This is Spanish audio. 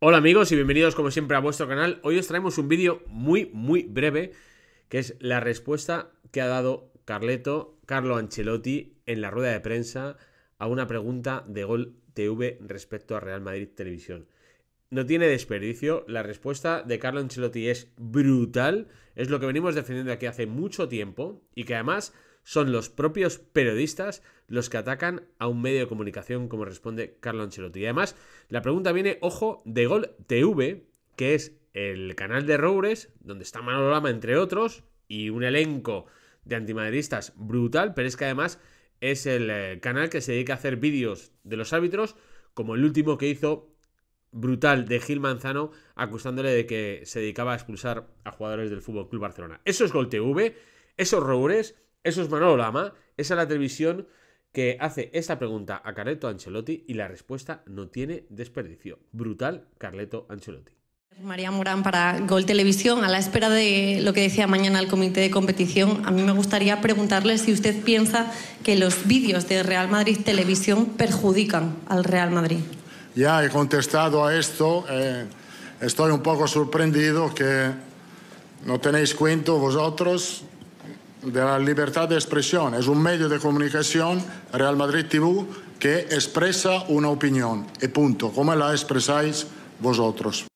Hola amigos y bienvenidos como siempre a vuestro canal. Hoy os traemos un vídeo muy muy breve que es la respuesta que ha dado Carleto, Carlo Ancelotti en la rueda de prensa a una pregunta de Gol TV respecto a Real Madrid Televisión. No tiene desperdicio, la respuesta de Carlo Ancelotti es brutal, es lo que venimos defendiendo aquí hace mucho tiempo y que además son los propios periodistas los que atacan a un medio de comunicación, como responde Carlos Ancelotti. Y además, la pregunta viene, ojo, de Gol TV, que es el canal de Roures, donde está Manolo Lama, entre otros, y un elenco de antimaderistas brutal, pero es que además es el eh, canal que se dedica a hacer vídeos de los árbitros, como el último que hizo brutal de Gil Manzano acusándole de que se dedicaba a expulsar a jugadores del Fútbol Club Barcelona. Eso es Gol TV, esos Roures eso es Manolo Lama, esa es la televisión que hace esta pregunta a Carleto Ancelotti y la respuesta no tiene desperdicio. Brutal Carleto Ancelotti. María Morán para Gol Televisión. A la espera de lo que decía mañana el comité de competición, a mí me gustaría preguntarle si usted piensa que los vídeos de Real Madrid Televisión perjudican al Real Madrid. Ya he contestado a esto. Eh, estoy un poco sorprendido que no tenéis cuento vosotros de la libertad de expresión. Es un medio de comunicación, Real Madrid TV, que expresa una opinión. Y punto. ¿Cómo la expresáis vosotros?